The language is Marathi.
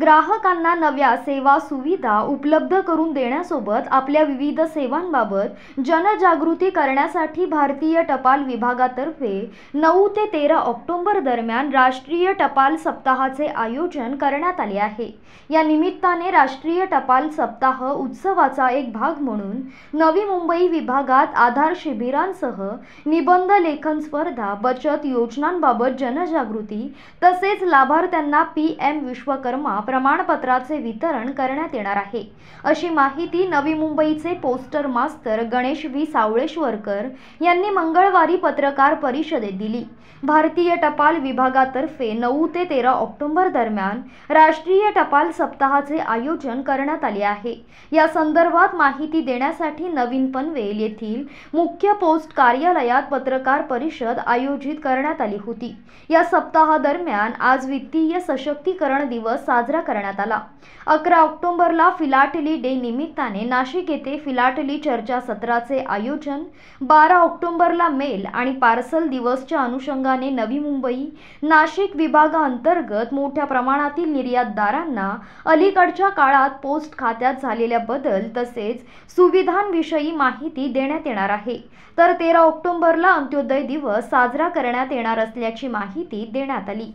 ग्राहकांना नव्या सेवा सुविधा उपलब्ध करून देण्यासोबत आपल्या विविध सेवांबाबत जनजागृती करण्यासाठी भारतीय टपाल विभागातर्फे नऊ ते तेरा ऑक्टोंबर दरम्यान राष्ट्रीय टपाल सप्ताहाचे आयोजन करण्यात आले आहे या निमित्ताने राष्ट्रीय टपाल सप्ताह उत्सवाचा एक भाग म्हणून नवी मुंबई विभागात आधार शिबिरांसह निबंध लेखन स्पर्धा बचत योजनांबाबत जनजागृती तसेच लाभार्थ्यांना पी एम विश्वकर्मा प्रमाणपत्राचे वितरण करण्यात येणार आहे अशी माहिती नवी मुंबईचे पोस्टर मास्तर गणेश व्ही सावळेश्वरकर यांनी मंगळवारी पत्रकार परिषदेत दिली भारतीय टपाल विभागातर्फे नऊ ते तेरा ऑक्टोबर दरम्यान राष्ट्रीय टपाल सप्ताहाचे आयोजन करण्यात आले आहे या संदर्भात माहिती देण्यासाठी नवीन पनवेल येथील मुख्य पोस्ट कार्यालयात पत्रकार परिषद आयोजित करण्यात आली होती या सप्ताहादरम्यान आज वित्तीय सशक्तीकरण दिवस साजरा साजरा करण्यात आला अकरा ऑक्टोबरला फिलाटली डे निमित्ताने नाशिक येथे फिलाटली चर्चा सत्राचे आयोजन बारा ऑक्टोबरला मेल आणि पार्सल दिवसच्या अनुषंगाने नवी मुंबई नाशिक विभागाअंतर्गत मोठ्या प्रमाणातील निर्यातदारांना अलीकडच्या काळात पोस्ट खात्यात झालेल्या बदल तसेच सुविधांविषयी माहिती देण्यात येणार आहे तर तेरा ऑक्टोबरला अंत्योदय दिवस साजरा करण्यात येणार असल्याची माहिती देण्यात आली